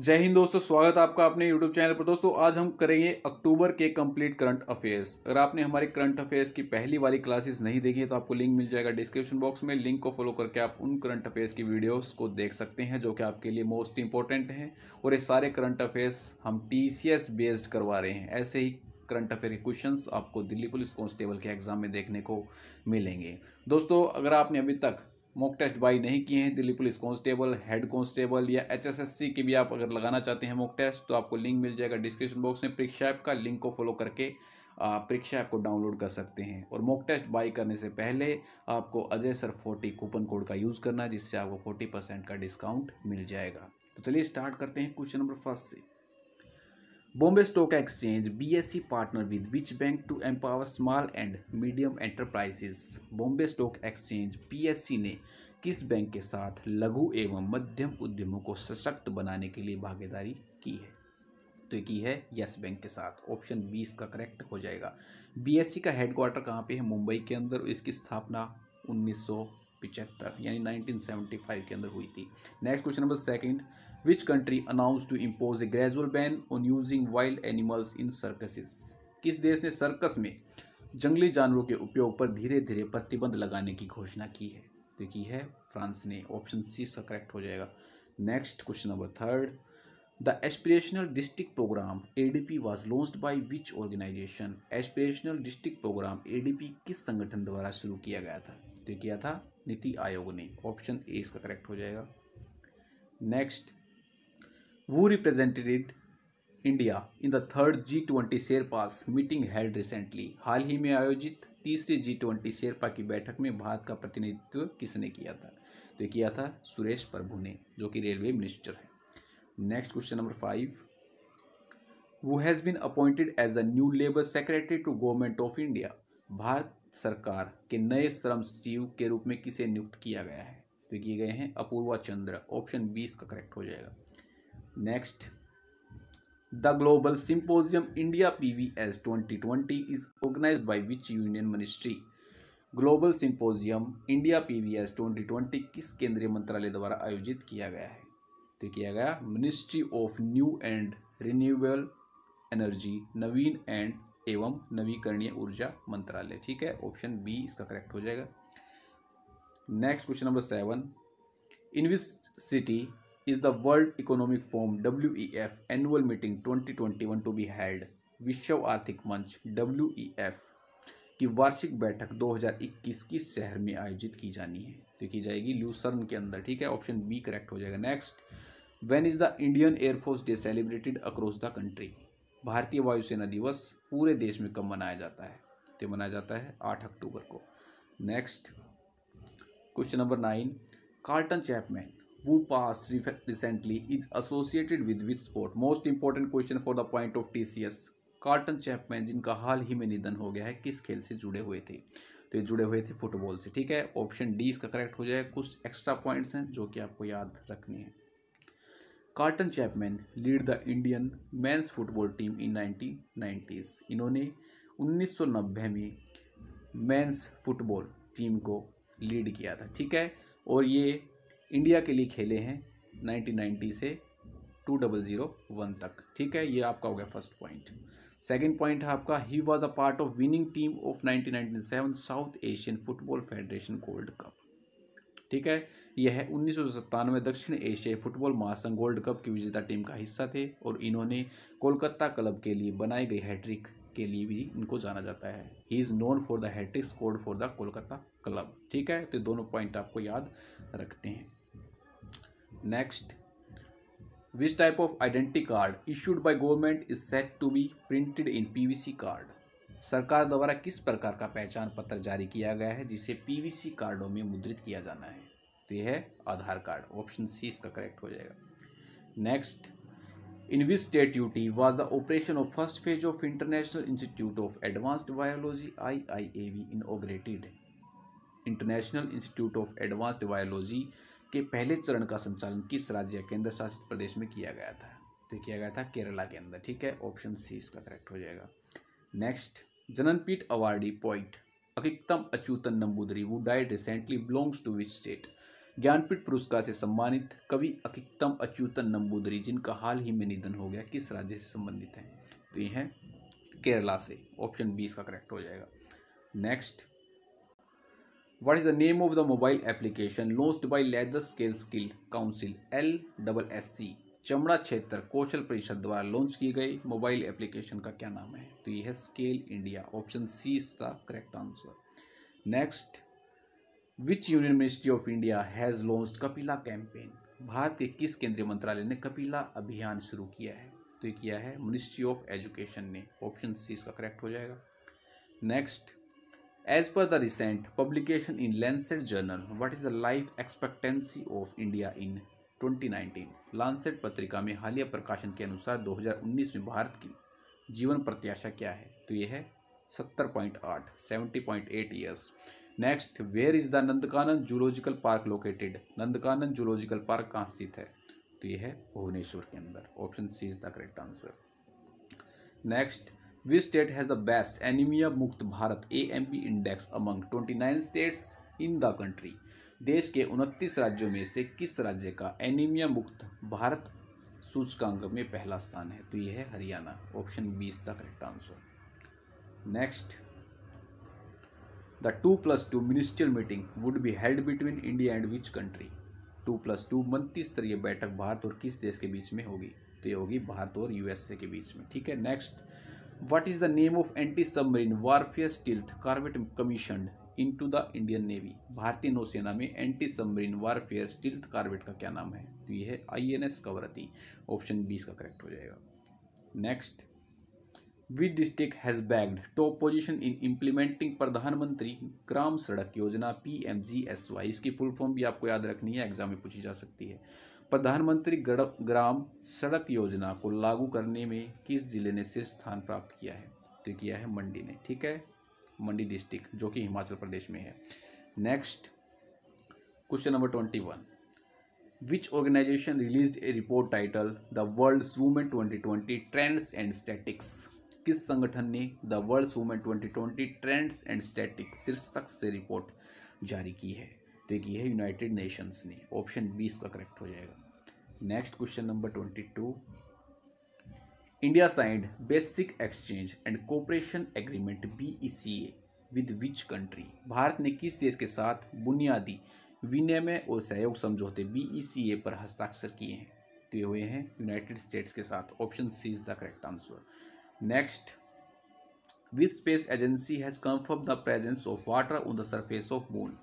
जय हिंद दोस्तों स्वागत है आपका अपने YouTube चैनल पर दोस्तों आज हम करेंगे अक्टूबर के कंप्लीट करंट अफेयर्स अगर आपने हमारे करंट अफेयर्स की पहली वाली क्लासेस नहीं देखी है तो आपको लिंक मिल जाएगा डिस्क्रिप्शन बॉक्स में लिंक को फॉलो करके आप उन करंट अफेयर्स की वीडियोस को देख सकते हैं जो कि आपके लिए मोस्ट इंपॉर्टेंट हैं और ये सारे करंट अफेयर्स हम टी बेस्ड करवा रहे हैं ऐसे ही करंट अफेयर के क्वेश्चन आपको दिल्ली पुलिस कांस्टेबल के एग्जाम में देखने को मिलेंगे दोस्तों अगर आपने अभी तक मॉक टेस्ट बाई नहीं किए हैं Delhi police constable head constable या एचएसएससी के भी आप अगर लगाना चाहते हैं मॉक टेस्ट तो आपको लिंक मिल जाएगा डिस्क्रिप्शन बॉक्स में परीक्षा ऐप का लिंक को फॉलो करके परीक्षा ऐप को डाउनलोड कर सकते हैं और मॉक टेस्ट बाई करने से पहले आपको Ajay sir forty coupon code का यूज़ करना जिससे आपको फोर्टी परसेंट का डिस्काउंट मिल जाएगा तो चलिए स्टार्ट करते हैं क्वेश्चन नंबर फर्स्ट से Bombay stock exchange B S C partner with which bank to empower small and medium enterprises Bombay stock exchange S C e ने किस बैंक के साथ लघु एवं मध्यम उद्यमों को सशक्त बनाने के लिए भागीदारी की है तो की है यस बैंक के साथ ऑप्शन बीस का करेक्ट हो जाएगा बी एस सी का हेडक्वार्टर कहाँ पर है मुंबई के अंदर इसकी स्थापना उन्नीस सौ पिचहत्तर यानी 1975 के अंदर हुई थी next question number second which country announce to impose a gradual ban on using wild animals in circuses किस देश ने सर्कस में जंगली जानवरों के उपयोग पर धीरे धीरे प्रतिबंध लगाने की घोषणा की है तो की है फ्रांस ने ऑप्शन सी इसका करेक्ट हो जाएगा next question number third the aspirational district programme A D P was launch by which organisation aspirational district programme A D P किस संगठन द्वारा शुरू किया गया था तो किया था नीति आयोग ने ऑप्शन ए इसका करेक्ट हो जाएगा next who represented India in the third G twenty sherpas meeting held recently हाल ही में आयोजित तीसरी जी ट्वेंटी शेरपा की बैठक में भारत का प्रतिनिधित्व किसने किया था तो किया था सुरेश प्रभु ने जो कि रेलवे मिनिस्टर हैं next question number five who has been appointed as the new labour secretary to government of India भारत सरकार के नए श्रम सचिव के रूप में किसे नियुक्त किया गया है तो किए गए हैं अपूर्वा चंद्र ऑप्शन बीस का करेक्ट हो जाएगा next the global symposium India P V S twenty twenty is organise by which union ministry global symposium India P V S twenty twenty किस केंद्रीय मंत्रालय द्वारा आयोजित किया गया है तो किया गया ministry of new and renewable energy नवीन एंड एवं नवीकरणीय ऊर्जा मंत्रालय ठीक है ऑप्शन बी इसका करेक्ट हो जाएगा next question number seven in which city is the world economic forum W E F annual meeting twenty twenty one to be held विश्व आर्थिक मंच डब्ल्यू ई एफ की वार्षिक बैठक 2021 की शहर में आयोजित की जानी है तो की जाएगी ल्यूसर्न के अंदर ठीक है ऑप्शन बी करेक्ट हो जाएगा next when is the Indian air force day celebrated across the country भारतीय वायुसेना दिवस पूरे देश में कब मनाया जाता है तो मनाया जाता है आठ अक्टूबर को next question number nine Carlton Chapman who passed recently with associated sport most important question for the point of T C S Carlton Chapman जिनका हाल ही में निधन हो गया है किस खेल से जुड़े हुए थे तो ये जुड़े हुए थे फुटबॉल से ठीक है ऑप्शन डी इसका करेक्ट हो जाएगा कुछ एक्स्ट्रा पॉइंट्स हैं जो कि आपको याद रखने हैं Carlton Chapman lead the Indian men's football team in 1990s इन्होंने 1990 में मेंस फुटबॉल टीम को लीड किया था ठीक है और ये इंडिया के लिए खेले हैं 1990 से टू डबल ज़ीरो वन तक ठीक है ये आपका हो गया फर्स्ट पॉइंट सेकंड पॉइंट है आपका he was a part of winning team of 1997 South Asian football federation gold cup ठीक है यह उन्नीस दक्षिण एशियाई फुटबॉल महासंघ गोल्ड कप की विजेता टीम का हिस्सा थे और इन्होंने कोलकाता क्लब के लिए बनाई गई हैट्रिक के लिए भी इनको जाना जाता है he is known for the hat trick scored for the Kolkata club ठीक है तो दोनों पॉइंट आपको याद रखते हैं next of identity card issued by government is set to be printed in P V C card सरकार द्वारा किस प्रकार का पहचान पत्र जारी किया गया है जिसे पीवीसी कार्डों में मुद्रित किया जाना है तो यह है आधार कार्ड ऑप्शन सी इसका करेक्ट हो जाएगा next in which state UT was the operation of first phase of international institute of advanced biology I I A V inaugurated international institute of advanced biology के पहले चरण का संचालन किस राज्य केंद्र शासित प्रदेश में किया गया था तो किया गया था केरला के अंदर ठीक है ऑप्शन सी इसका करेक्ट हो जाएगा next Jnanpith awardee poet Akkitham Achuthan Namboodiri who died recently belongs to which state Jnanpith पुरस्कार से सम्मानित कवि अकिकतम अच्युतन नंबूदरी जिनका हाल ही में निधन हो गया किस राज्य से संबंधित है तो ये है केरला से ऑप्शन बीस का करेक्ट हो जाएगा next what is the name of the mobile application launch by leather scale skill council L double S C चमड़ा क्षेत्र कौशल परिषद द्वारा लॉन्च की गई मोबाइल एप्लीकेशन का क्या नाम है तो ये है scale India option C is the correct answer next which union ministry of India has launch Kapila campaign भारतीय किस केंद्रीय मंत्रालय ने कपिला अभियान शुरू किया है तो ये किया है मिनिस्ट्री ऑफ एजुकेशन ने ऑप्शन सी इसका करेक्ट हो जाएगा next as per the recent publication in Lancet journal what is the life expectancy of India in 2019 Lancet पत्रिका में हालिया प्रकाशन के अनुसार 2019 में भारत की जीवन प्रत्याशा क्या है तो यह है सत्तर पॉइंट आठ seventy point eight years next where is the Nandankanan zoological park located Nandankanan zoological park कहाँ स्थित है तो यह है भुवनेश्वर के अंदर option C is the correct answer next which state has the best anaemia Mukt Bharat A M P index among twenty nine states in the country देश के उनतीस राज्यों में से किस राज्य का एनीमिया मुक्त भारत सूचकांक में पहला स्थान है तो यह है हरियाणा ऑप्शन बी इसका correct answer next the two plus two ministerial meeting would be held between India and which country two plus two मंत्री स्तरीय बैठक भारत और किस देश के बीच में होगी तो ये होगी भारत और यूएसए के बीच में ठीक है next what is the name of anti submarine warfare stealth corvette commission into the Indian navy भारतीय नौसेना में anti submarine warfare stealth corvette का क्या नाम है तो ये है एस कवरती ऑप्शन बीस का करेक्ट हो जाएगा next with district has bagged top position in implementing प्रधानमंत्री ग्राम सड़क योजना P M G S Y इसकी फुल फॉर्म भी आपको याद रखनी है एग्जाम में पूछी जा सकती है प्रधानमंत्री ग्राम सड़क योजना को लागू करने में किस जिले ने शीर्ष स्थान प्राप्त किया है तो किया है मंडी ने ठीक है मंडी डिस्ट्रिक्ट जो कि हिमाचल प्रदेश में है next question number twenty one which organisation release a report title the world women twenty twenty trends and statistics किस संगठन ने the world women twenty twenty trends and statistics शीर्षक से रिपोर्ट जारी की है तो एक है यूनाइटेड नेशंस ने ऑप्शन बीस का करेक्ट हो जाएगा next question number twenty two India signed basic exchange and cooperation agreement B with which country भारत ने किस देश के साथ बुनियादी विनिमय और सहयोग समझौते बी e पर हस्ताक्षर किए हैं तो ये हुए हैं यूनाइटेड स्टेट्स के साथ option C is the correct answer next which space agency has confirm the presence of water on the surface of moon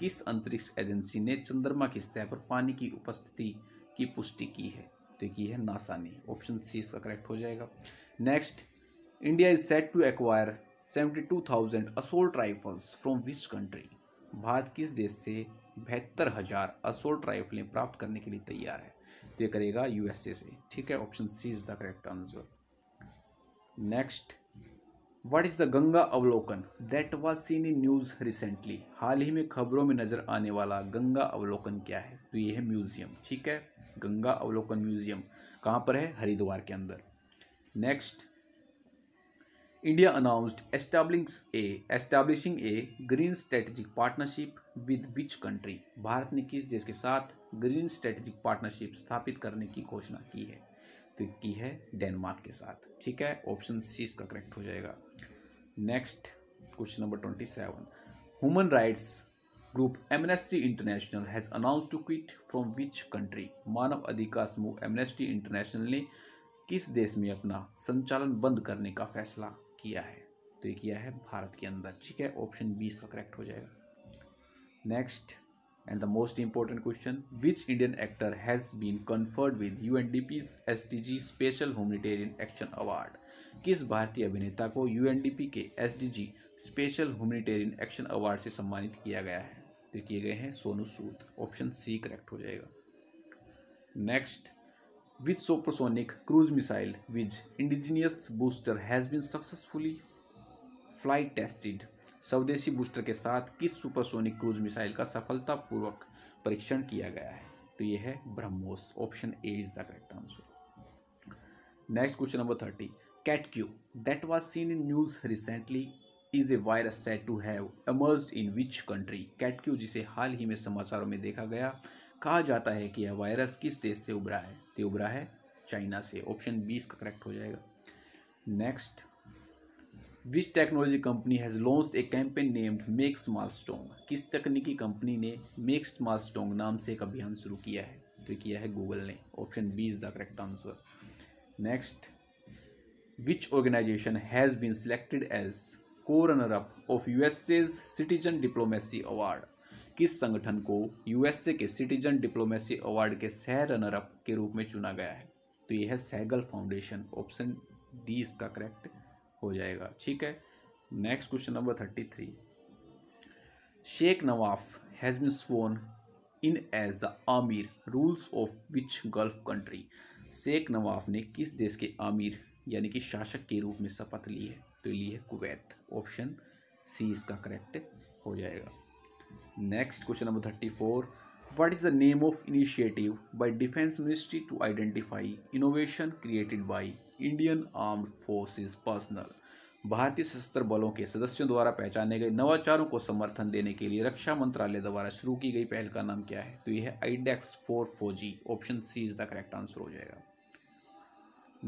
किस अंतरिक्ष एजेंसी ने चंद्रमा की सतह पर पानी की उपस्थिति की पुष्टि की है तो ये है नासानी ऑप्शन सी इसका करेक्ट हो जाएगा next India is set to acquire seventy two thousand assault rifles from which country भारत किस देश से बहत्तर हज़ार असोल्ट राइफलें प्राप्त करने के लिए तैयार है तो ये करेगा यूएसए से ठीक है option C is the correct answer next what is the Ganga Avlokan that was seen in news recently हाल ही में खबरों में नज़र आने वाला गंगा अवलोकन क्या है तो ये है म्यूज़ियम ठीक है गंगा अवलोकन म्यूजियम कहाँ पर है हरिद्वार के अंदर next India announced establishing a establishing a green strategic partnership with which country भारत ने किस देश के साथ ग्रीन स्ट्रेटेजिक पार्टनरशिप स्थापित करने की घोषणा की है तो की है डेनमार्क के साथ ठीक है ऑप्शन सी इसका करेक्ट हो जाएगा next question number twenty seven human rights group Amnesty International has announced to quit from which country? मानव अधिकार समूह एमनेस्टी इंटरनेशनल ने किस देश में अपना संचालन बंद करने का फैसला किया है तो ये किया है भारत के अंदर ठीक है ऑप्शन बी इसका करेक्ट हो जाएगा next and the most important question which Indian actor has been conferred with U N D P S D G special humanitarian action award किस भारतीय अभिनेता को यू एन डी पी के S D G special humanitarian action award से सम्मानित किया गया है किए गए हैं Sonu Sood option C correct हो जाएगा next which supersonic cruise missile with indigenous booster has been successfully flight tested स्वदेशी बूस्टर के साथ किस सुपरसोनिक क्रूज मिसाइल का सफलतापूर्वक परीक्षण किया गया है तो यह है BrahMos option A is the correct answer next question number thirty Cat Que that was seen in news recently is a virus set to have emerge in which country Cat Que जिसे हाल ही में समाचारों में देखा गया कहा जाता है कि यह वायरस किस देश से उभरा है तो उभरा है चाइना से ऑप्शन बीस का करेक्ट हो जाएगा next which technology company has launch a campaign named make small strong किस तकनीकी कंपनी ने मेक स्मॉल स्टोंग नाम से एक अभियान शुरू किया है तो किया है गूगल ने option B is the correct answer next which organisation has been selected as co runner up of USA citizen diplomacy award किस संगठन को यूएसए के सिटीजन डिप्लोमेसी अवार्ड के सह रनर अप के रूप में चुना गया है तो यह है सैगल फाउंडेशन ऑप्शन डी इसका करेक्ट हो जाएगा ठीक है next question number thirty three Sheikh Nawaf has been sworn in as the amir rules of which Gulf country Sheikh Nawaf ने किस देश के आमिर यानी कि शासक के रूप में शपथ ली है तो लिए कुवैत ऑप्शन सी इसका करेक्ट हो जाएगा next question number thirty four what is the name of initiative by defence ministry to identify innovation created by Indian armed forces personnel भारतीय सशस्त्र बलों के सदस्यों द्वारा पहचाने गए नवाचारों को समर्थन देने के लिए रक्षा मंत्रालय द्वारा शुरू की गई पहल का नाम क्या है तो यह है iDEX e for Fauji option C is the correct answer हो जाएगा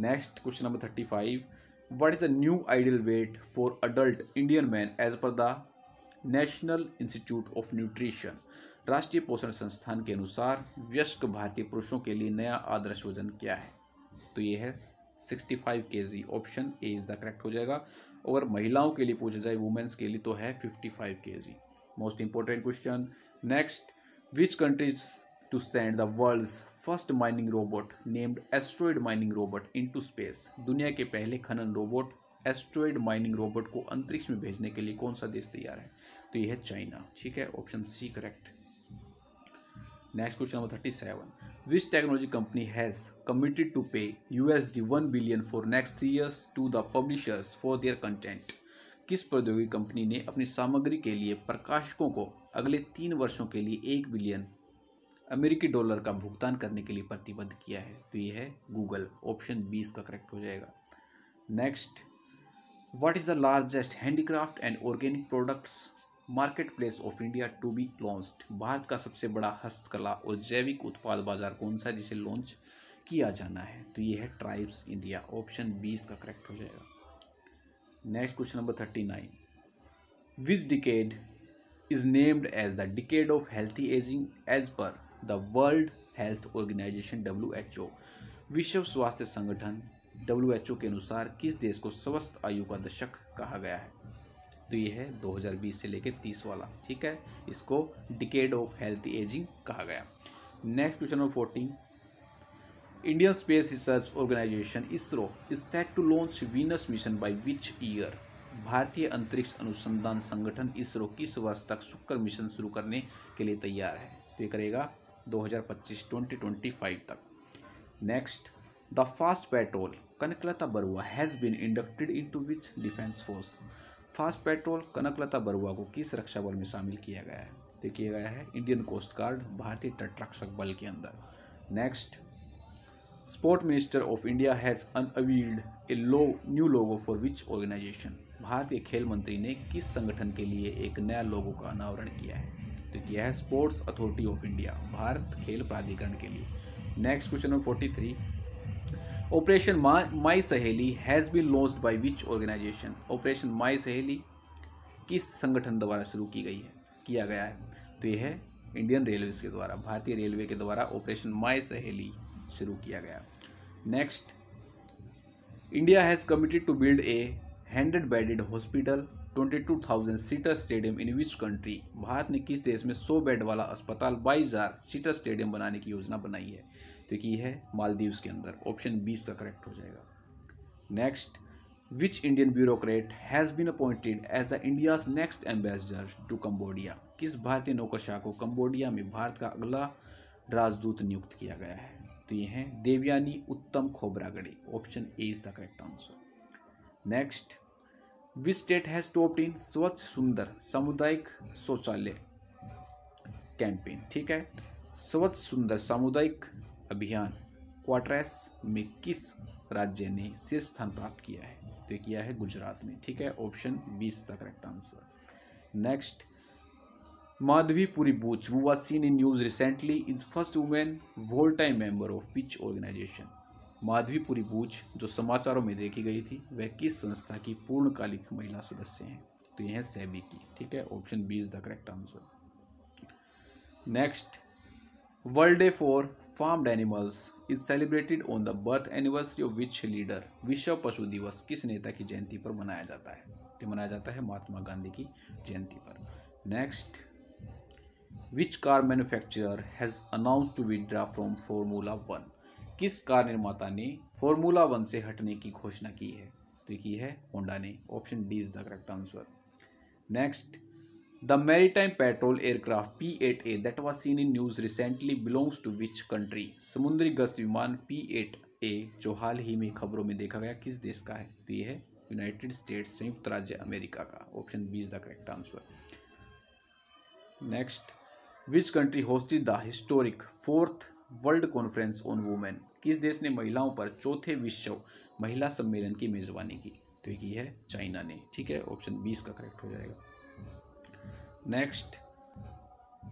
next question number thirty five what is a new ideal weight for adult Indian man as per the National Institute of Nutrition राष्ट्रीय पोषण संस्थान के अनुसार व्यस्क भारतीय पुरुषों के लिए नया आदर्श वजन क्या है तो ये है 65 five K G option A is the correct हो जाएगा और महिलाओं के लिए पूछा जाए वुमेन्स के लिए तो है 55 five K G most important question next which countries to send the world's first mining robot named asteroid mining robot into space दुनिया के पहले खनन रोबोट एस्ट्रॉयड माइनिंग रोबोट को अंतरिक्ष में भेजने के लिए कौन सा देश तैयार है तो यह है चाइना ठीक है option C correct next question number thirty seven which technology company has committed to pay U S D one billion for next three years to the publishers for their content किस प्रौद्योगिकी company ने अपनी सामग्री के लिए प्रकाशकों को अगले तीन वर्षों के लिए एक बिलियन अमेरिकी डॉलर का भुगतान करने के लिए प्रतिबद्ध किया है तो ये है गूगल ऑप्शन बी इसका करेक्ट हो जाएगा next what is the largest handicraft and organic products market place of India to be launched भारत का सबसे बड़ा हस्तकला और जैविक उत्पाद बाजार कौन सा जिसे लॉन्च किया जाना है तो ये है ट्राइब्स इंडिया ऑप्शन बी इसका करेक्ट हो जाएगा next question number thirty nine which decade is named as the decade of healthy ageing as per the World Health Organization W विश्व स्वास्थ्य संगठन डब्ल्यू के अनुसार किस देश को स्वस्थ आयु का दशक कहा गया है तो ये है 2020 से लेकर 30 वाला ठीक है इसको डिकेड ऑफ हेल्थ एजिंग कहा गया next question number fourteen Indian Space Research Organisation ISRO is set to launch Venus mission by which year भारतीय अंतरिक्ष अनुसंधान संगठन इसरो किस वर्ष तक शुक्र मिशन शुरू करने के लिए तैयार है तो ये करेगा 2025 2025 तक next the fast patrol Kanaklata Barua has been inducted into which defence force fast patrol Kanaklata Barua को किस रक्षा बल में शामिल किया गया है तो किया गया है इंडियन कोस्ट गार्ड भारतीय तटरक्षक बल के अंदर next sport minister of India has unveiled a lo new logo for which organisation भारतीय खेल मंत्री ने किस संगठन के लिए एक नया लोगो का अनावरण किया है रजिस्टर किया है स्पोर्ट्स अथॉरिटी ऑफ इंडिया भारत खेल प्राधिकरण के लिए next question number forty three operation my Saheli has been launch by which organisation operation my Saheli किस संगठन द्वारा शुरू की गई है किया गया है तो यह है इंडियन रेलवे के द्वारा भारतीय रेलवे के द्वारा ऑपरेशन माई सहेली शुरू किया गया next India has committed to build a hundred bedded hospital 22,000 seater stadium in which country भारत ने किस देश में 100 बेड वाला अस्पताल बाईस हज़ार सीटर स्टेडियम बनाने की योजना बनाई है तो ये है मालदीव्स के अंदर ऑप्शन बीस का करेक्ट हो जाएगा next which Indian bureaucrat has been appointed as the India's next ambassador to Cambodia किस भारतीय नौकरशाह को कम्बोडिया में भारत का अगला राजदूत नियुक्त किया गया है तो ये हैं Devyani Uttam Khobragade option A is the correct answer next which state has topped in Swachh Sundar सामुदायिक शौचालय कैंपेन ठीक है स्वच्छ सुंदर सामुदायिक अभियान क्वाट्रेस में किस राज्य ने शीर्ष स्थान प्राप्त किया है तो किया है गुजरात ने ठीक है ऑप्शन बी इसका correct answer next Madhabi Puri Buch वो was seen in news recently is first women whole time member of which organisation Madhabi Puri Buch जो समाचारों में देखी गई थी वह किस संस्था की पूर्णकालिक महिला सदस्य हैं तो यह है सेबी की ठीक है option B is the correct answer next world day for farmed animals is celebrated on the birth anniversary of which leader विश्व पशु दिवस किस नेता की जयंती पर मनाया जाता है तो मनाया जाता है महात्मा गांधी की जयंती पर next which car manufacturer has announce to withdraw from formula one किस कार निर्माता ने फॉर्मूला वन से हटने की घोषणा की है तो की है होंडा ने option D is the correct answer next the maritime patrol aircraft P eight A that was seen in news recently belongs to which country समुद्री गश्त विमान पी एट ए जो हाल ही में खबरों में देखा गया किस देश का है तो ये है यूनाइटेड स्टेट्स संयुक्त राज्य अमेरिका का option B is the correct answer next which country hosted the historic fourth world conference on women किस देश ने महिलाओं पर चौथे विश्व महिला सम्मेलन की मेज़बानी की तो ये की है चाइना ने ठीक है ऑप्शन बीस का करेक्ट हो जाएगा next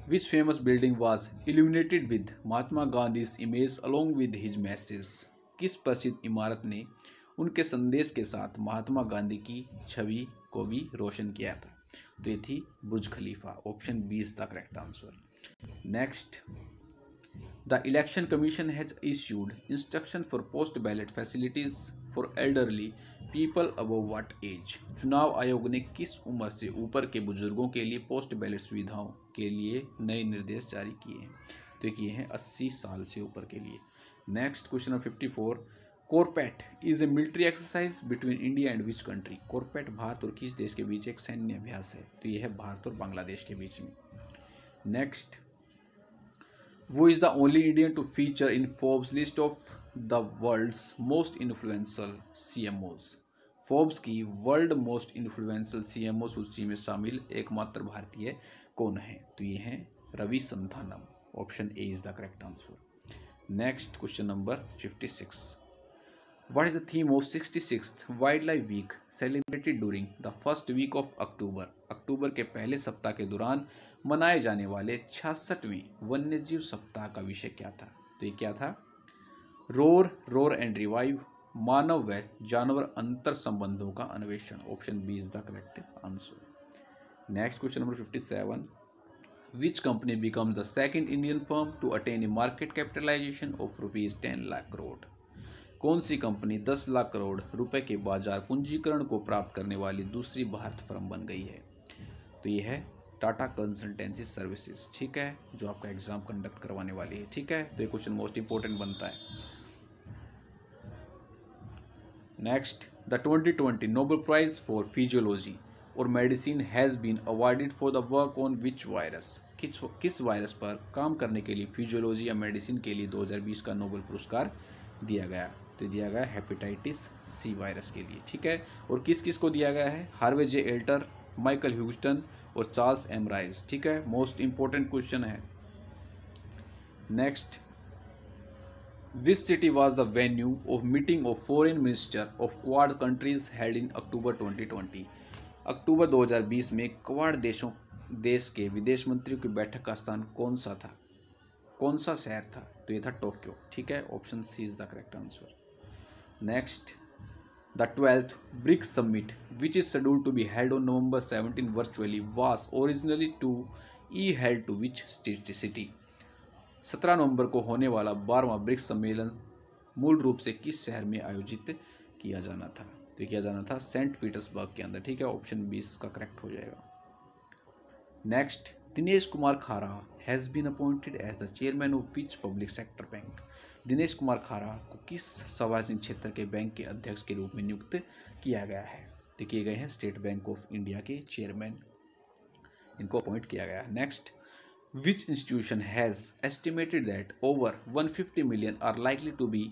which famous building was illuminated with Mahatma Gandhi image along with his message किस प्रसिद्ध इमारत ने उनके संदेश के साथ महात्मा गांधी की छवि को भी रोशन किया था तो ये थी बुर्ज खलीफा ऑप्शन बीस का correct answer next The Election Commission has issued instruction for post ballot facilities for elderly people above what age? चुनाव आयोग ने किस उम्र से ऊपर के बुजुर्गों के लिए पोस्ट बैलेट सुविधाओं के लिए नए निर्देश जारी किए हैं तो ये हैं 80 साल से ऊपर के लिए next question number 54 CORPAT is a military exercise between India and which country CORPAT भारत और किस देश के बीच एक सैन्य अभ्यास है तो यह है भारत और बांग्लादेश के बीच में next who is the only Indian to feature in Forbes list of the world's most influential C M Os Forbes की world most influential C M O सूची में शामिल एकमात्र भारतीय कौन है तो ये हैं Ravi Santhanam option A is the correct answer next question number fifty six What is the theme of 66th Wildlife Week celebrated during the first week of October? अक्टूबर के पहले सप्ताह के दौरान मनाए जाने वाले छियासठवीं वन्यजीव सप्ताह का विषय क्या था तो ये क्या था रोर रोर एंड रिवाइव मानव व जानवर अंतर संबंधों का अन्वेषण option B is the correct answer next question number fifty seven which company becomes the second Indian firm to attain a market capitalization of rupees 10 lakh crore? कौन सी company 10 lakh crore रुपए के बाजार पूंजीकरण को प्राप्त करने वाली दूसरी भारत फर्म बन गई है तो यह है टाटा कंसल्टेंसी सर्विसेज ठीक है जो आपका एग्जाम कंडक्ट करवाने वाली है ठीक है तो ये क्वेश्चन मोस्ट इंपॉर्टेंट बनता है next the 2020 Nobel prize for physiology or medicine has been awarded for the work on which virus किस किस वायरस पर काम करने के लिए फिजियोलॉजी या मेडिसिन के लिए 2020 का नोबेल पुरस्कार दिया गया तो दिया गया हेपेटाइटिस सी वायरस के लिए ठीक है और किस किस को दिया गया है Harvey J Alter Michael Houghton और चार्ल्स एम राइज ठीक है मोस्ट इंपॉर्टेंट क्वेश्चन है next city was the venue of meeting of of minister of Quad countries countries in October twenty 2020. अक्टूबर 2020 में क्वाड देशों देश के विदेश मंत्रियों की बैठक का स्थान कौन सा था कौन सा शहर था तो ये था टोक्यो ठीक है option C is the correct answer next the twelfth BRICS Summit, which is scheduled to be held on November seventeen virtually was to ई be held to which city सत्रह नवंबर को होने वाला बारहवा ब्रिक्स सम्मेलन मूल रूप से किस शहर में आयोजित किया जाना था तो किया जाना था सेंट पीटर्सबर्ग के अंदर ठीक है ऑप्शन बी इसका करेक्ट हो जाएगा next Dinesh Kumar Khara has been appointed as the chairman of which public sector bank Dinesh Kumar Khara को किस सवार सिंह क्षेत्र के बैंक के अध्यक्ष के रूप में नियुक्त किया गया है तो किए गए हैं स्टेट बैंक ऑफ इंडिया के चेयरमैन इनको अपॉइंट किया गया next estimated that over one fifty million 150 likely to be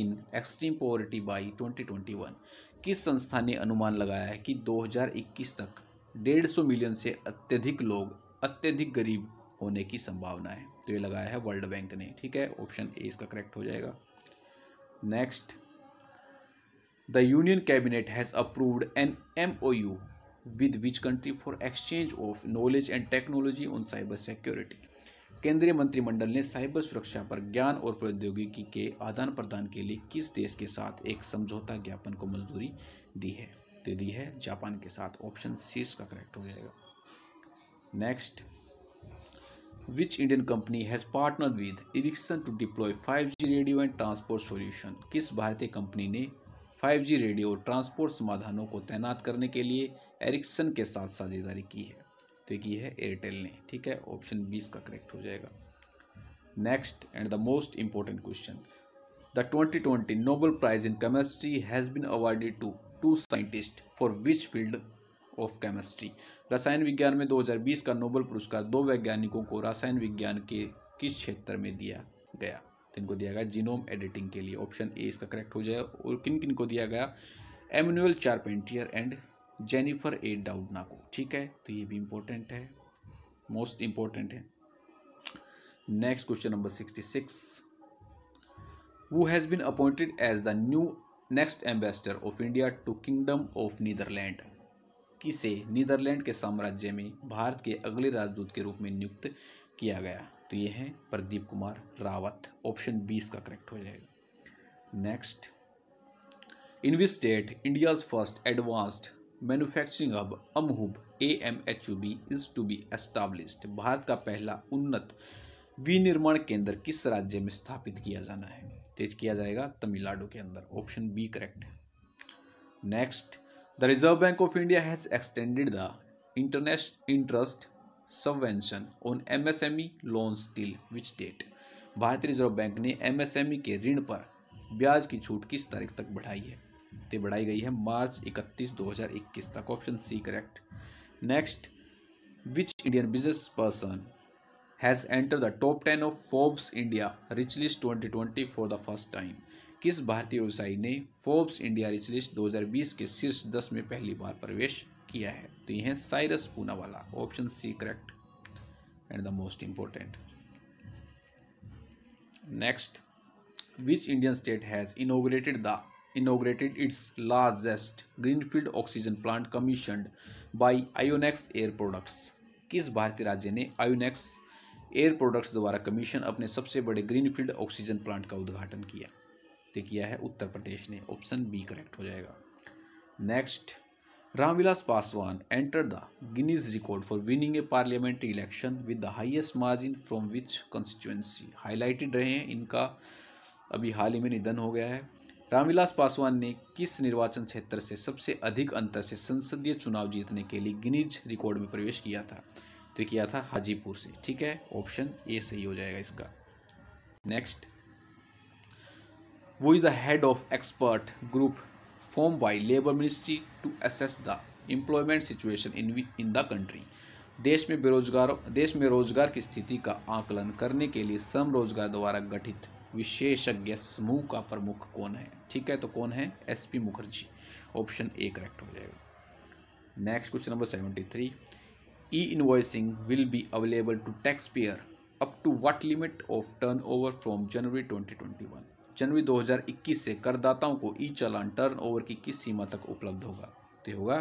in extreme poverty by twenty twenty 2021 किस संस्था ने अनुमान लगाया है कि 2021 तक 150 मिलियन से अत्यधिक लोग अत्यधिक गरीब होने की संभावना है तो ये लगाया है वर्ल्ड बैंक ने ठीक है ऑप्शन ए इसका करेक्ट हो जाएगा next the union cabinet has approved an M O U with which country for exchange of knowledge and technology on cyber security केंद्रीय मंत्रिमंडल ने साइबर सुरक्षा पर ज्ञान और प्रौद्योगिकी के आदान प्रदान के लिए किस देश के साथ एक समझौता ज्ञापन को मंजूरी दी है तो दी है जापान के साथ ऑप्शन सी इसका करेक्ट हो जाएगा next Which Indian company has partnered with Ericsson to deploy 5G radio and transport solution किस भारतीय कंपनी ने 5G रेडियो और ट्रांसपोर्ट समाधानों को तैनात करने के लिए एरिक्सन के साथ साझेदारी की है तो ये है एयरटेल ने ठीक है ऑप्शन बीस का करेक्ट हो जाएगा next and the most important question the twenty twenty Nobel prize in chemistry has been awarded to two scientist for which field of chemistry रसायन विज्ञान में 2020 का नोबल पुरस्कार दो वैज्ञानिकों को रसायन विज्ञान के किस क्षेत्र में दिया गया तो इनको दिया गया जीनोम एडिटिंग के लिए ऑप्शन ए इसका करेक्ट हो जाए और किन किन को दिया गया एमनुअल चारपेंटियर एंड जेनिफर ए डाउडना को ठीक है तो ये भी इम्पोर्टेंट है मोस्ट इम्पोर्टेंट है next question number sixty six who has been appointed as the new next ambassador of India to kingdom of Netherland किसे नीदरलैंड के साम्राज्य में भारत के अगले राजदूत के रूप में नियुक्त किया गया तो ये है प्रदीप कुमार रावत ऑप्शन बीस का करेक्ट हो जाएगा next in which state India's first advanced manufacturing hub AMHUB A M H U B is to be established भारत का पहला उन्नत विनिर्माण केंद्र किस राज्य में स्थापित किया जाना है तेज किया जाएगा तमिलनाडु के अंदर ऑप्शन बी करेक्ट है next the Reserve Bank of India has extended the India interest subvention on M S M E loan till which date भारतीय रिजर्व बैंक ने एम एम एस ई के ऋण पर ब्याज की छूट किस तारीख तक बढ़ाई है तो बढ़ाई गई है मार्च इकतीस दो हजार इक्कीस तक option C correct next which Indian business person has enter the top ten of Forbes India rich list twenty for the first time किस भारतीय व्यवसायी ने फोर्ब्स इंडिया रिच लिस्ट 2020 के शीर्ष दस में पहली बार प्रवेश किया है तो यह है Cyrus Poonawalla option C correct and the most important next which Indian state has inaugurated the inaugurated its largest greenfield oxygen plant commission by Inox air products किस भारतीय राज्य ने आयोनेक्स एयर प्रोडक्ट्स द्वारा कमीशन अपने सबसे बड़े ग्रीनफील्ड ऑक्सीजन प्लांट का उद्घाटन किया नियुक्त किया है उत्तर प्रदेश ने ऑप्शन बी करेक्ट हो जाएगा next Ramvilas Paswan enter the Guinness record for winning a parliamentary election with the highest margin from which constituency highlighted रहे हैं इनका अभी हाल ही में निधन हो गया है रामविलास पासवान ने किस निर्वाचन क्षेत्र से सबसे अधिक अंतर से संसदीय चुनाव जीतने के लिए गिनीज रिकॉर्ड में प्रवेश किया था तो किया था हाजीपुर से ठीक है ऑप्शन ए सही हो जाएगा इसका next who is the head of expert group form by labour ministry to assess the employment situation in in the country देश में बेरोजगारों देश में रोजगार की स्थिति का आकलन करने के लिए श्रम रोजगार द्वारा गठित विशेषज्ञ समूह का प्रमुख कौन है ठीक है तो कौन है S P Mukherjee option A correct हो जाएगा next question number seventy three E invoicing will be available to tax payer up to what limit of turn over from January twenty twenty one जनवरी 2021 से करदाताओं को ई चालान टर्नओवर की किस सीमा तक उपलब्ध होगा तो होगा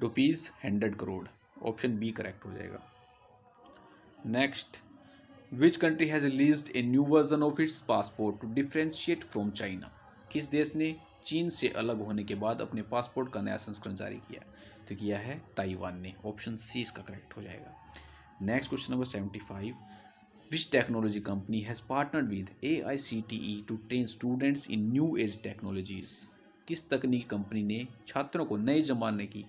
rupees hundred crore option B correct हो जाएगा next which country has release a new version of its passport to differentiate from China किस देश ने चीन से अलग होने के बाद अपने पासपोर्ट का नया संस्करण जारी किया तो किया है ताइवान ने ऑप्शन सी इसका करेक्ट हो जाएगा next question number seventy five which technology company has partnered with AICTE to train students in new age technologies? किस तकनीकी कंपनी ने छात्रों को नए जमाने की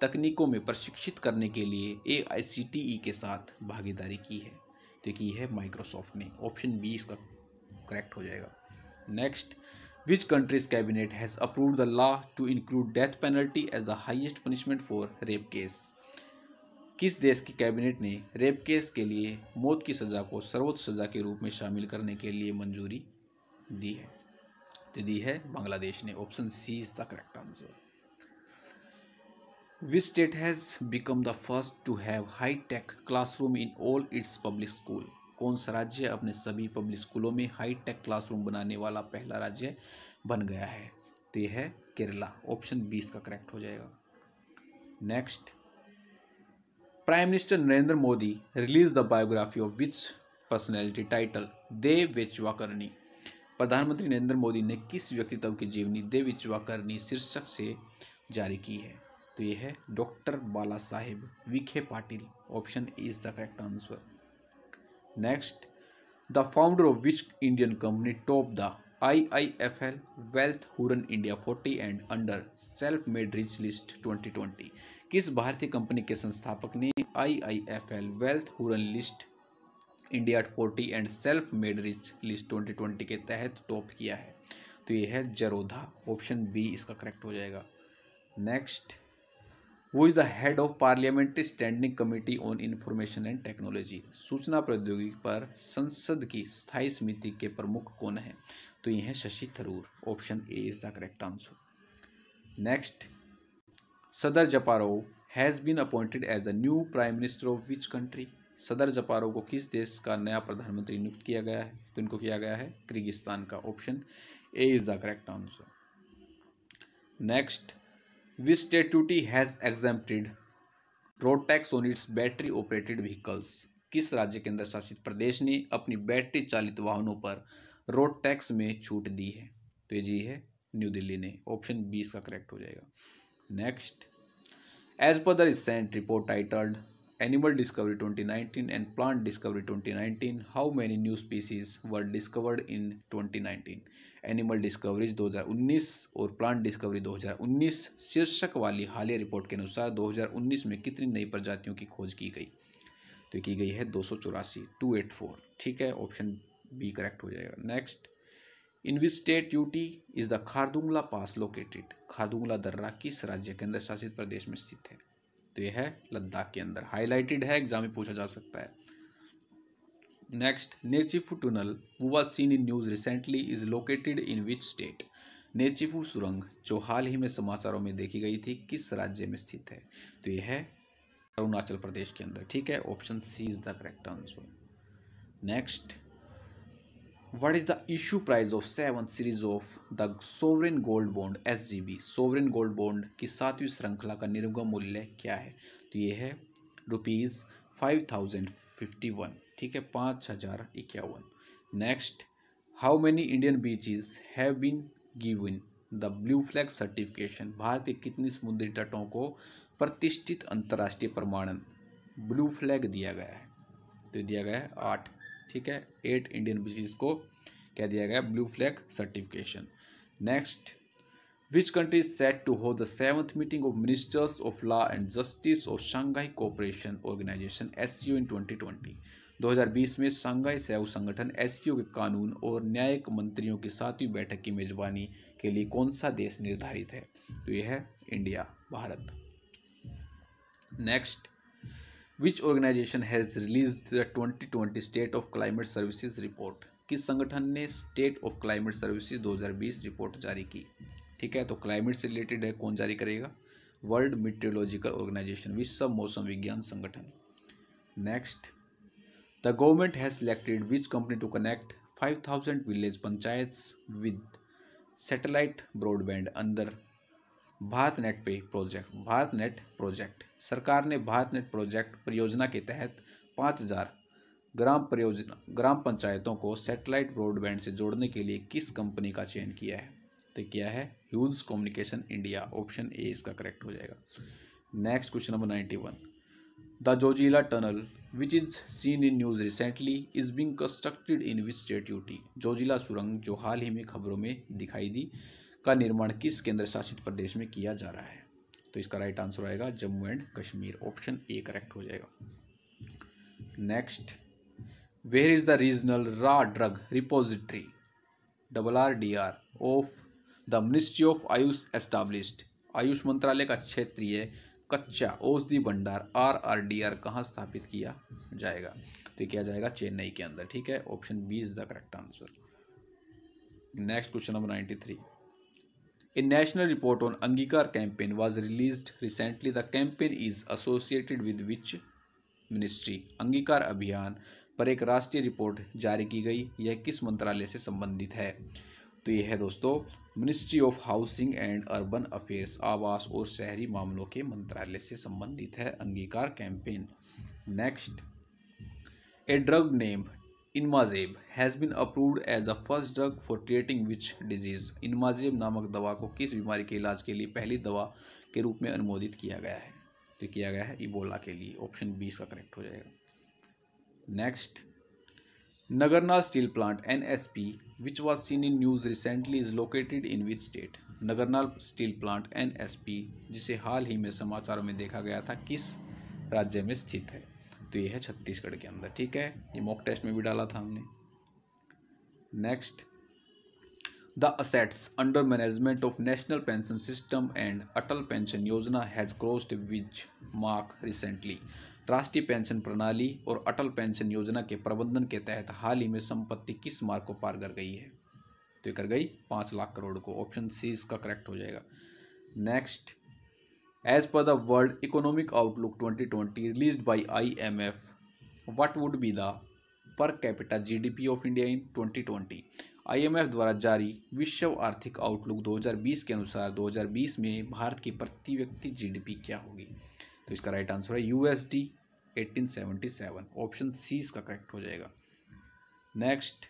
तकनीकों में प्रशिक्षित करने के लिए ए e के साथ भागीदारी की है तो की है माइक्रोसॉफ्ट ने ऑप्शन बी इसका करेक्ट हो जाएगा next which country's cabinet has approve the law to include death penalty as the highest punishment for rape case किस देश की कैबिनेट ने रेप केस के लिए मौत की सज़ा को सर्वोच्च सज़ा के रूप में शामिल करने के लिए मंजूरी दी है तो दी है बांग्लादेश ने option C is the correct answer which state has become the first to have high tech classroom in all its public school कौन सा राज्य अपने सभी पब्लिक स्कूलों में हाई टेक क्लासरूम बनाने वाला पहला राज्य बन गया है तो यह है केरला ऑप्शन बीस का करेक्ट हो जाएगा next prime minister Narendra Modi release the biography of which personality titled Vichwakarni. प्रधानमंत्री नरेंद्र मोदी ने किस व्यक्तित्व की जीवनी दे विचवाकरणी शीर्षक से जारी की है तो यह है doctor Bala Saheb Vikhe Patil option is the correct answer next the founder of which Indian company top the I I F L wealth Hurun India forty and under self made rich list twenty twenty किस भारतीय company के संस्थापक ने I I F L wealth Hurun list India forty and self made rich list twenty twenty के तहत top किया है तो ये है जरोधा ऑप्शन बी इसका करेक्ट हो जाएगा next who is the head of parliamentary standing committee on information and technology सूचना प्रौद्योगिकी पर संसद की स्थायी समिति के प्रमुख कौन है तो ये है Shashi Tharoor option A is the correct answer next Sadyr Japarov has been appointed as a new prime minister of which country Sadyr Japarov को किस देश का नया प्रधानमंत्री नियुक्त किया गया है तो इनको किया गया है किर्गिस्तान का option A is the correct answer next which state UT has exempted road tax on its battery operated vehicles किस राज्य केंद्र शासित प्रदेश ने अपनी बैटरी चालित वाहनों पर रोड टैक्स में छूट दी है तो ये जी है न्यू दिल्ली ने ऑप्शन बी इसका करेक्ट हो जाएगा next As per the recent report titled Animal Discovery 2019 and Plant Discovery 2019, how many new species were discovered in 2019? Animal discoveries 2019 और प्लांट डिस्कवरी 2019 शीर्षक वाली हालिया रिपोर्ट के अनुसार 2019 में कितनी नई प्रजातियों की खोज की गई तो की गई है दो सौ चौरासी टू एट फोर ठीक है ऑप्शन बी करेक्ट हो जाएगा next in which state UT is the Khardungla pass located Khardungla दर्रा किस राज्य के अंदर शासित प्रदेश में स्थित है तो यह है लद्दाख के अंदर हाईलाइटेड है एग्जाम में पूछा जा सकता है next Nechiphu tunnel who was seen in news recently is located in which state Nechiphu सुरंग जो हाल ही में समाचारों में देखी गई थी किस राज्य में स्थित है तो यह है अरुणाचल प्रदेश के अंदर ठीक है option C is the correct answer next what is the issue price of seventh series of the sovereign gold bond sgb sovereign gold bond की सातवीं श्रृंखला का निर्गम मूल्य क्या है तो ये है rupees five thousand fifty one ठीक है पाँच हज़ार इक्यावन next how many Indian beach have been given the blue flag certification Bharat के कितने समुद्री तटों को प्रतिष्ठित अंतर्राष्ट्रीय प्रमाणन ब्लू फ्लैग दिया गया है तो दिया गया है आठ ठीक है एट इंडियन स्पीसीज को क्या दिया गया blue flag certification next which country set to hold the seventh meeting of ministers of law and justice of Shanghai cooperation organisation S C in twenty twenty 2020 में शंघाई सहयोग संगठन S के कानून और न्यायिक मंत्रियों की सातवीं बैठक की मेजबानी के लिए कौन सा देश निर्धारित है तो यह है India Bharat next which organisation has release the twenty twenty state of climate services report किस संगठन ने state of climate services 2020 report जारी की ठीक है तो क्लाइमेट से रिलेटेड है कौन जारी करेगा वर्ल्ड मिट्रोलॉजिकल ऑर्गेनाइजेशन विश्व मौसम विज्ञान संगठन next the government has selected which company to connect five thousand village panchayat with satellite broadband अंदर भारत नेट पे प्रोजेक्ट भारत नेट प्रोजेक्ट सरकार ने भारत नेट प्रोजेक्ट परियोजना के तहत पाँच हज़ार ग्राम परियोजना ग्राम पंचायतों को सैटेलाइट ब्रॉडबैंड से जोड़ने के लिए किस कंपनी का चयन किया है तो किया है Hughes communication India option A इसका करेक्ट हो जाएगा next question number ninety one the Zojila tunnel which is seen in news recently is being constructed in which state UT Zojila सुरंग जो हाल ही में खबरों में दिखाई दी का निर्माण किस केंद्र शासित प्रदेश में किया जा रहा है तो इसका राइट आंसर आएगा Jammu and Kashmir option A correct हो जाएगा next where is the regional raw drug repository double R D R of the ministry of Ayush established Ayush मंत्रालय का क्षेत्रीय कच्चा औषधि भंडार आर आर डी आर कहाँ स्थापित किया जाएगा तो किया जाएगा चेन्नई के अंदर ठीक है option B is the correct answer next question number ninety three A national report on Angikar campaign was released recently. The campaign is associated with which ministry? अंगीकार अभियान पर एक राष्ट्रीय रिपोर्ट जारी की गई यह किस मंत्रालय से संबंधित है तो यह है दोस्तों ministry of housing and urban affairs आवास और शहरी मामलों के मंत्रालय से संबंधित है Angikaar campaign next a drug name Inmazeb has been approved as the first drug for treating which disease Inmazeb नामक दवा को किस बीमारी के इलाज के लिए पहली दवा के रूप में अनुमोदित किया गया है तो किया गया है इबोला के लिए ऑप्शन बी का करेक्ट हो जाएगा next Nagarnar steel plant N S P which was seen in news recently is located in which state Nagarnar steel plant N S P जिसे हाल ही में समाचारों में देखा गया था किस राज्य में स्थित है तो ये है छत्तीसगढ़ के अंदर ठीक है ये मॉक टेस्ट में भी डाला था हमने next the assets under management of national pension system and Atal pension Yojana has crossed which mark recently राष्ट्रीय पेंशन प्रणाली और अटल पेंशन योजना के प्रबंधन के तहत हाल ही में संपत्ति किस मार्क को पार कर गई है तो कर गई पाँच लाख करोड़ को ऑप्शन सी इसका करेक्ट हो जाएगा next world economic outlook twenty twenty release 2020 I M F what would be the per capita GDP of India in 2020 IMF द्वारा जारी विश्व आर्थिक आउटलुक 2020 के अनुसार 2020 में भारत की प्रति व्यक्ति जीडीपी क्या होगी तो इसका राइट आंसर है यूएसडी 1877 ऑप्शन सी इसका करेक्ट हो जाएगा next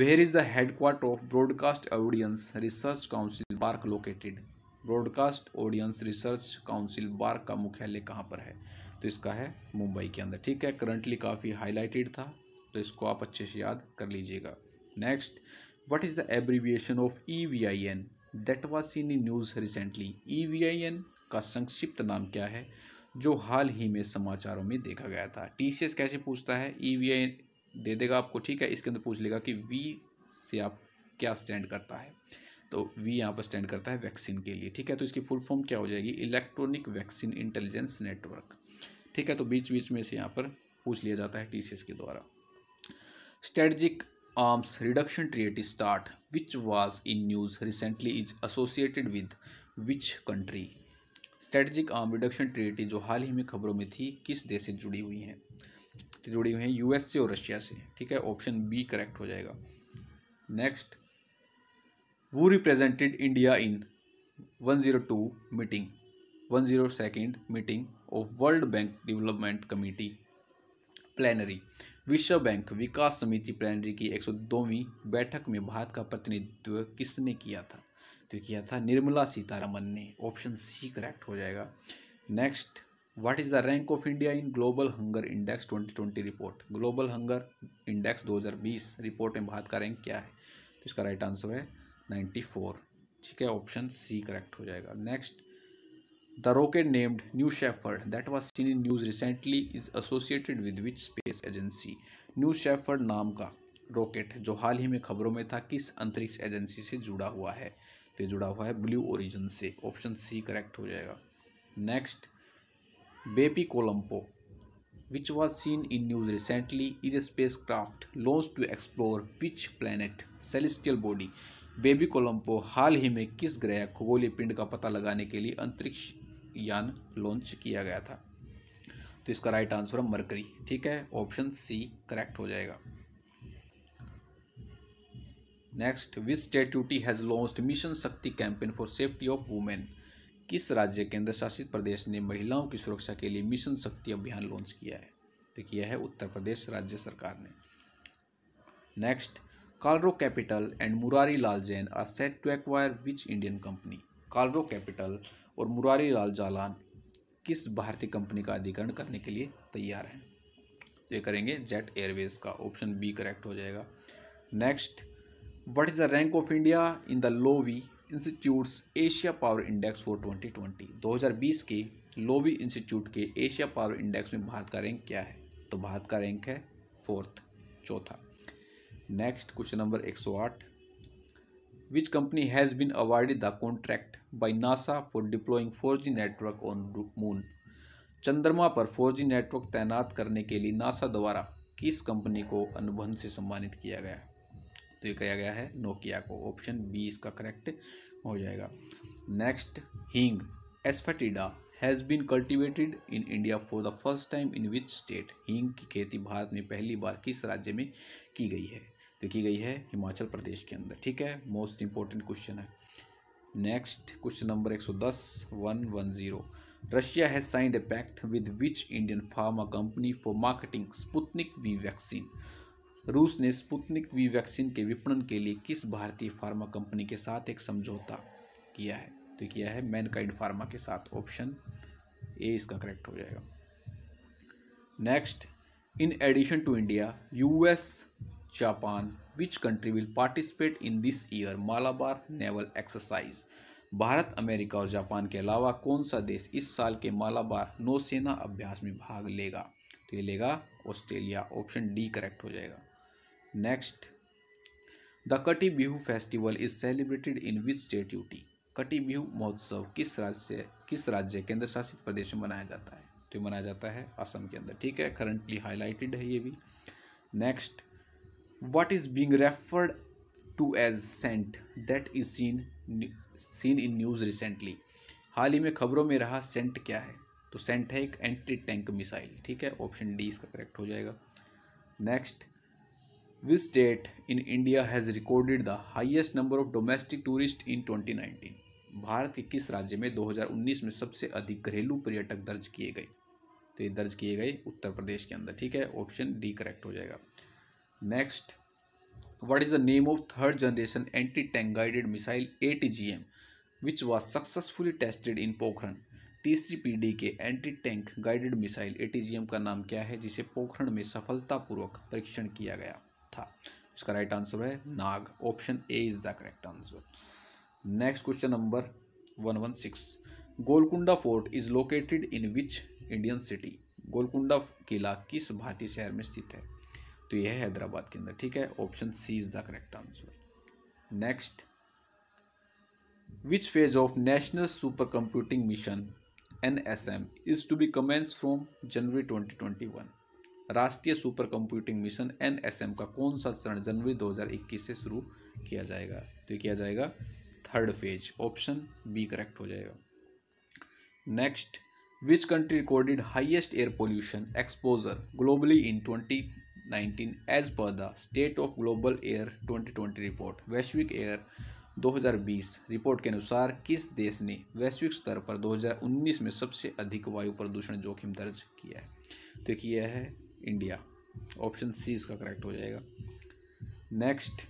where is the headquarter of broadcast audience research council BARC located broadcast audience research council BARC का मुख्यालय कहाँ पर है तो इसका है मुंबई के अंदर ठीक है करंटली काफ़ी हाईलाइटेड था तो इसको आप अच्छे से याद कर लीजिएगा next is the abbreviation of V I N that was seen in news recently E V I N का संक्षिप्त नाम क्या है जो हाल ही में समाचारों में देखा गया था टी सी एस कैसे पूछता है ई वी आई एन दे देगा आपको ठीक है इसके अंदर पूछ लेगा कि वी से आप क्या स्टैंड करता है तो वी यहाँ पर स्टैंड करता है वैक्सीन के लिए ठीक है तो इसकी फुल फॉर्म क्या हो जाएगी इलेक्ट्रॉनिक वैक्सीन इंटेलिजेंस नेटवर्क ठीक है तो बीच बीच में से यहाँ पर पूछ लिया जाता है टी के द्वारा strategic arms reduction treaty START which was in news recently is associated with which country strategic arm reduction treaty जो हाल ही में खबरों में थी किस देश से जुड़ी हुई हैं जुड़ी हुई हैं यूएस से और रशिया से ठीक है ऑप्शन बी करेक्ट हो जाएगा next who represented India in 102 zero second meeting of world bank development committee plenary विश्व बैंक विकास समिति प्लानरी की 102वीं बैठक में भारत का प्रतिनिधित्व किसने किया था तो किया था निर्मला सीतारमन ने ऑप्शन सी करेक्ट हो जाएगा next what is the rank of India in global hunger index 2020 report global hunger index 2020 report में भारत का रैंक क्या है तो इसका राइट आंसर है नाइन्टी फोर ठीक है ऑप्शन सी करेक्ट हो जाएगा next the rocket named New Shepard that was seen in news recently is associated with which space agency New Shepard नाम का रॉकेट जो हाल ही में खबरों में था किस अंतरिक्ष एजेंसी से जुड़ा हुआ है तो जुड़ा हुआ है ब्लू ओरिजन से ऑप्शन सी करेक्ट हो जाएगा next BepiColombo which was seen in news recently is a space craft launch to explore which planet celestial body BepiColombo हाल ही में किस ग्रह खगोलीय पिंड का पता लगाने के लिए अंतरिक्ष यान लॉन्च किया गया था तो इसका राइट आंसर है मरकरी ठीक है ऑप्शन सी करेक्ट हो जाएगा next which state UT has launch mission Shakti campaign for safety of women किस राज्य केंद्र शासित प्रदेश ने महिलाओं की सुरक्षा के लिए मिशन शक्ति अभियान लॉन्च किया है तो किया है उत्तर प्रदेश राज्य सरकार ने next Calro Capital and Murari Lal Jain are set to acquire which Indian company? Calro Capital और मुरारी लाल जालान किस भारतीय कंपनी का अधिकरण करने के लिए तैयार हैं तो ये करेंगे जेट एयरवेज का ऑप्शन बी करेक्ट हो जाएगा next what is the rank of India in the Lowy institute's Asia power index for 2020 2020 के लोवी इंस्टीट्यूट के एशिया पावर इंडेक्स में भारत का रैंक क्या है तो भारत का रैंक है फोर्थ चौथा next question number 108 company has been awarded the contract by NASA for for four G network on moon चंद्रमा पर जी नेटवर्क तैनात करने के लिए नासा द्वारा किस कंपनी को अनुबंध से सम्मानित किया गया तो ये कहा गया है नोकिया को ऑप्शन बी इसका करेक्ट हो जाएगा next hing asafoetida has been cultivated in India for the first time in which state हींग की खेती भारत में पहली बार किस राज्य में की गई है लिखी गई है हिमाचल प्रदेश के अंदर ठीक है मोस्ट इंपॉर्टेंट क्वेश्चन है next question number 110 110 Russia has signed a pact with which Indian pharma company for marketing Sputnik V vaccine रूस ने स्पुतनिक वी वैक्सीन के विपणन के लिए किस भारतीय फार्मा कंपनी के साथ एक समझौता किया है तो किया है मैनकाइंड फार्मा के साथ ऑप्शन ए इसका करेक्ट हो जाएगा next in addition to India US Japan which country will participate in this year Malabar naval exercise भारत अमेरिका और जापान के अलावा कौन सा देश इस साल के मालाबार नौसेना अभ्यास में भाग लेगा तो ये लेगा ऑस्ट्रेलिया ऑप्शन डी करेक्ट हो जाएगा next the Kati Bihu festival is celebrated in which state UT Kati Bihu महोत्सव किस राज्य से किस राज्य केंद्र शासित प्रदेश में मनाया जाता है तो ये मनाया जाता है असम के अंदर ठीक है करंटली हाईलाइटेड है ये भी next what is being referred to as scent that is seen seen in news recently हाल ही में खबरों में रहा सेंट क्या है तो सेंट है एक एंटी टैंक मिसाइल ठीक है ऑप्शन डी इसका करेक्ट हो जाएगा next which state in India has recorded the highest number of domestic tourist in 2019 Bharat के किस राज्य में 2019 में सबसे अधिक घरेलू पर्यटक दर्ज किए गए तो ये दर्ज किए गए उत्तर प्रदेश के अंदर ठीक है ऑप्शन डी करेक्ट हो जाएगा next is the name of third generation anti tank guided missile A T G M which was successfully tested in Pokhran तीसरी पीढ़ी के anti tank guided missile A T G M का नाम क्या है जिसे पोखरण में सफलतापूर्वक परीक्षण किया गया था इसका राइट आंसर है Nag option A is the correct answer next question number one one six Golconda fort is located in which Indian city Golconda किला किस भारतीय शहर में स्थित है तो यह है हैदराबाद के अंदर ठीक है option C is the correct answer next which phase of national super computing mission N S M is to be commence from January twenty twenty one राष्ट्रीय super computing mission N S M का कौन सा चरण जनवरी दो हज़ार इक्कीस से शुरू किया जाएगा तो यह किया जाएगा third phase option B correct हो जाएगा next which country recorded highest air pollution exposure globally in twenty 19 as per the state of global air 2020 report वैश्विक एयर 2020 रिपोर्ट के अनुसार किस देश ने वैश्विक स्तर पर 2019 में सबसे अधिक वायु प्रदूषण जोखिम दर्ज किया है तो यह है इंडिया ऑप्शन सी इसका करेक्ट हो जाएगा next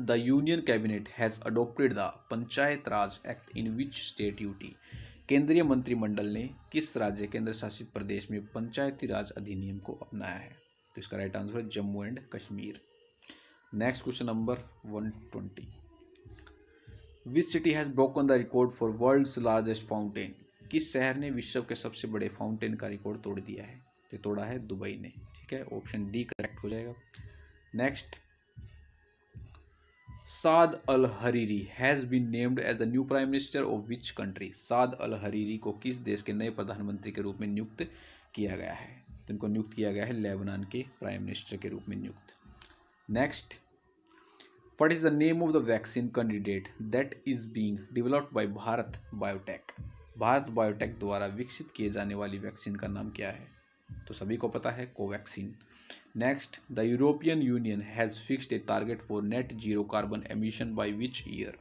the union cabinet has adopted the panchayat raj act in which state UT केंद्रीय मंत्रिमंडल ने किस राज्य केंद्र शासित प्रदेश में पंचायती राज अधिनियम को अपनाया है तो इसका राइट आंसर है Jammu and Kashmir next question number one twenty which city has broken the record for world's largest fountain किस शहर ने विश्व के सबसे बड़े फाउंटेन का रिकॉर्ड तोड़ दिया है तो तोड़ा है दुबई ने ठीक है ऑप्शन डी करेक्ट हो जाएगा next Saad al Hariri has been named as the new prime minister of which country Saad al Hariri को किस देश के नए प्रधानमंत्री के रूप में नियुक्त किया गया है जिनको नियुक्त किया गया है लेबनान के प्राइम मिनिस्टर के रूप में नियुक्त next what is the name of the vaccine candidate that is being developed by Bharat Biotech Bharat Biotech द्वारा विकसित किए जाने वाली वैक्सीन का नाम क्या है तो सभी को पता है Covaxin next the European Union has fixed a target for net zero carbon emission by which year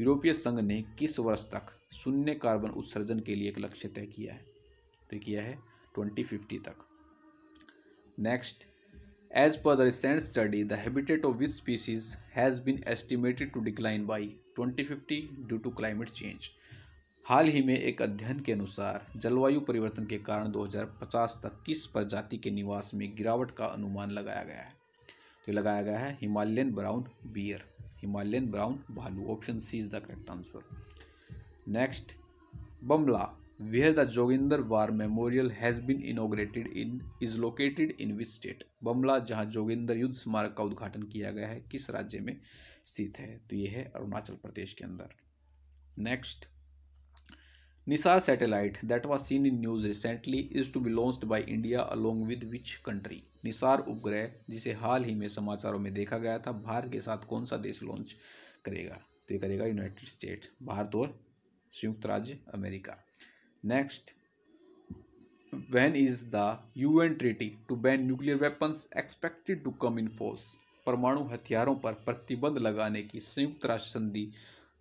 यूरोपीय संघ ने किस वर्ष तक शून्य कार्बन उत्सर्जन के लिए एक लक्ष्य तय किया है तो किया है 2050 तक next as per the recent study the habitat of which species has been estimated to decline by 2050 due to climate change हाल ही में एक अध्ययन के अनुसार जलवायु परिवर्तन के कारण 2050 तक किस प्रजाति के निवास में गिरावट का अनुमान लगाया गया है तो लगाया गया है Himalayan brown bear Himalayan brown भालू option C is the correct answer next Bumla where the Joginder war memorial has been inaugurated in is located in which state Bumla जहाँ जोगिंदर युद्ध स्मारक का उद्घाटन किया गया है किस राज्य में स्थित है तो ये है अरुणाचल प्रदेश के अंदर next NISAR satellite that was seen in news recently is to be launched by India along with which country NISAR उपग्रह जिसे हाल ही में समाचारों में देखा गया था भारत के साथ कौन सा देश लॉन्च करेगा तो ये करेगा यूनाइटेड स्टेट भारत और संयुक्त राज्य America next when is the U N treaty to ban nuclear weapon expected to come in force परमाणु हथियारों पर प्रतिबंध लगाने की संयुक्त राष्ट्र संधि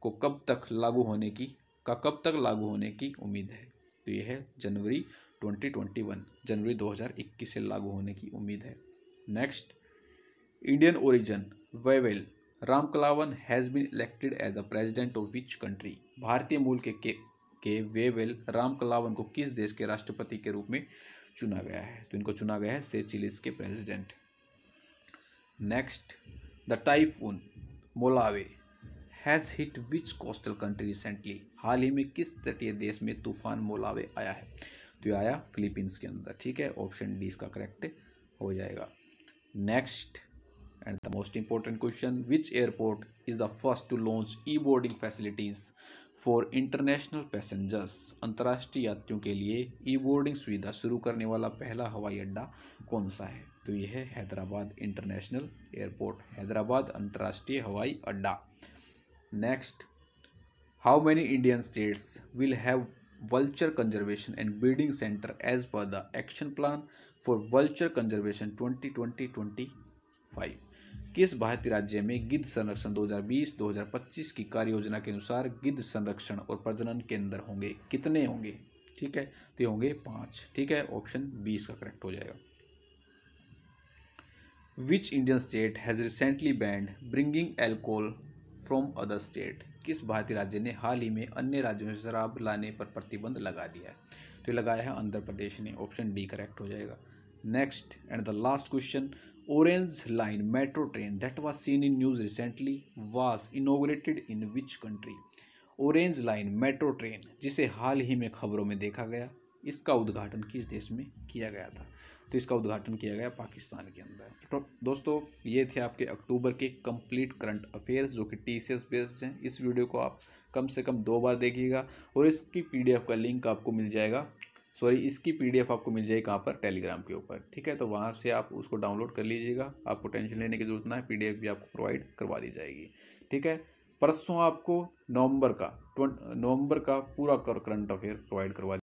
को कब तक लागू होने की का कब तक लागू होने की उम्मीद है तो यह है जनवरी 2021 जनवरी 2021 से लागू होने की उम्मीद है next Indian origin Wavel Ramkalawan has been elected as the president of which country भारतीय मूल के, के के वेवेल रामकलावन को किस देश के राष्ट्रपति के रूप में चुना गया है तो इनको चुना गया है सेचिलिस के president next the typhoon Molave has hit which coastal country recently हाल ही में किस तटीय देश में तूफान मोलावे आया है तो ये आया फिलीपींस के अंदर ठीक है ऑप्शन डी इसका करेक्ट हो जाएगा next and the most important question which airport is the first to launch e boarding facilities for international passengers अंतर्राष्ट्रीय यात्रियों के लिए ई बोर्डिंग सुविधा शुरू करने वाला पहला हवाई अड्डा कौन सा है तो यह है हैदराबाद इंटरनेशनल एयरपोर्ट हैदराबाद अंतर्राष्ट्रीय हवाई अड्डा next how many Indian states will have vulture and breeding centre as per the action plan for vulture conservation twenty twenty twenty five किस भारतीय राज्य में गिद्ध संरक्षण 2020-2025 की कार्य योजना के अनुसार गिद्ध संरक्षण और प्रजनन केंद्र होंगे कितने होंगे ठीक है तो होंगे पांच ठीक है ऑप्शन बीस का करेक्ट हो जाएगा which Indian state has recently banned bringing alcohol from other state किस भारतीय राज्य ने हाल ही में अन्य राज्यों से शराब लाने पर प्रतिबंध लगा दिया है तो लगाया है आंध्र प्रदेश ने ऑप्शन डी करेक्ट हो जाएगा next and the last question orange line metro train that was seen in news recently was inaugurated in which country orange line metro train जिसे हाल ही में खबरों में देखा गया इसका उद्घाटन किस देश में किया गया था तो इसका उद्घाटन किया गया पाकिस्तान के अंदर तो दोस्तों ये थे आपके अक्टूबर के कंप्लीट करंट अफेयर्स जो कि टी सी एस बेस्ड हैं इस वीडियो को आप कम से कम दो बार देखिएगा और इसकी पी डी एफ का लिंक आपको मिल जाएगा सॉरी इसकी पीडीएफ आपको मिल जाएगी कहाँ पर टेलीग्राम के ऊपर ठीक है तो वहाँ से आप उसको डाउनलोड कर लीजिएगा आपको टेंशन लेने की जरूरत ना है पीडीएफ भी आपको प्रोवाइड करवा दी जाएगी ठीक है परसों आपको नवंबर का नवंबर का पूरा करंट अफेयर प्रोवाइड करवा